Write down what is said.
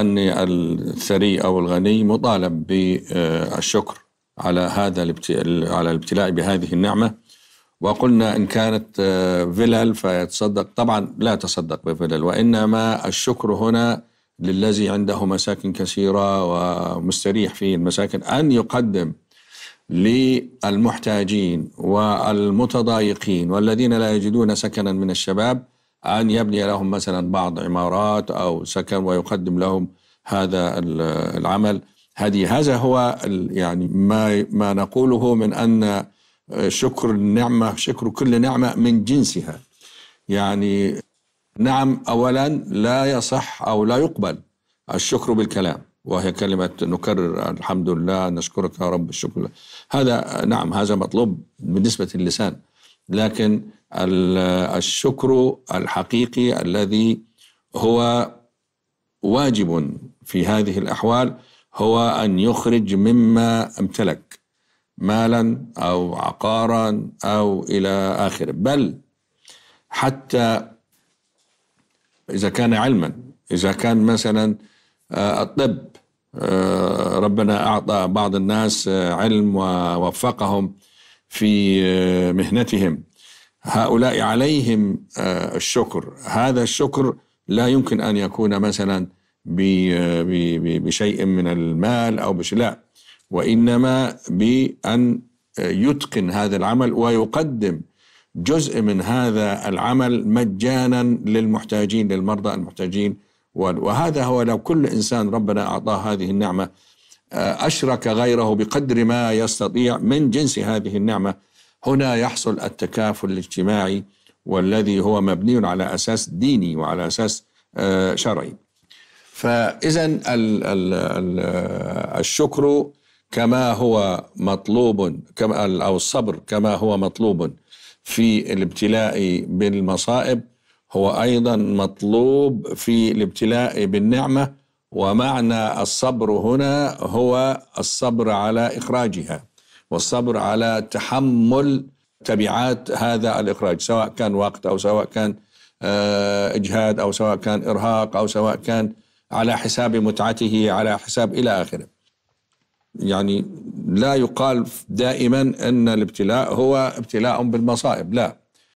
أن الثري أو الغني مطالب بالشكر على هذا على الابتلاء بهذه النعمة وقلنا إن كانت فلل فيتصدق طبعا لا تصدق بفلل وإنما الشكر هنا للذي عنده مساكن كثيرة ومستريح في المساكن أن يقدم للمحتاجين والمتضايقين والذين لا يجدون سكنا من الشباب أن يبني لهم مثلا بعض عمارات أو سكن ويقدم لهم هذا العمل هذه هذا هو يعني ما ما نقوله من أن شكر النعمة شكر كل نعمة من جنسها يعني نعم أولا لا يصح أو لا يقبل الشكر بالكلام وهي كلمة نكرر الحمد لله نشكرك يا رب الشكر هذا نعم هذا مطلوب بالنسبة للسان لكن الشكر الحقيقي الذي هو واجب في هذه الأحوال هو أن يخرج مما امتلك مالا أو عقارا أو إلى آخره بل حتى إذا كان علما إذا كان مثلا آه، الطب آه، ربنا أعطى بعض الناس آه، علم ووفقهم في آه، مهنتهم هؤلاء عليهم آه، الشكر هذا الشكر لا يمكن أن يكون مثلا آه، بشيء من المال أو بشيء لا وإنما بأن يتقن هذا العمل ويقدم جزء من هذا العمل مجانا للمحتاجين للمرضى المحتاجين وهذا هو لو كل إنسان ربنا أعطاه هذه النعمة آه، أشرك غيره بقدر ما يستطيع من جنس هذه النعمة هنا يحصل التكافل الاجتماعي والذي هو مبني على أساس ديني وعلى أساس آه، شرعي فإذا الشكر كما هو مطلوب أو الصبر كما هو مطلوب في الابتلاء بالمصائب هو أيضا مطلوب في الابتلاء بالنعمة ومعنى الصبر هنا هو الصبر على إخراجها والصبر على تحمل تبعات هذا الإخراج سواء كان وقت أو سواء كان آه، إجهاد أو سواء كان إرهاق أو سواء كان على حساب متعته على حساب إلى آخره يعني لا يقال دائما أن الابتلاء هو ابتلاء بالمصائب لا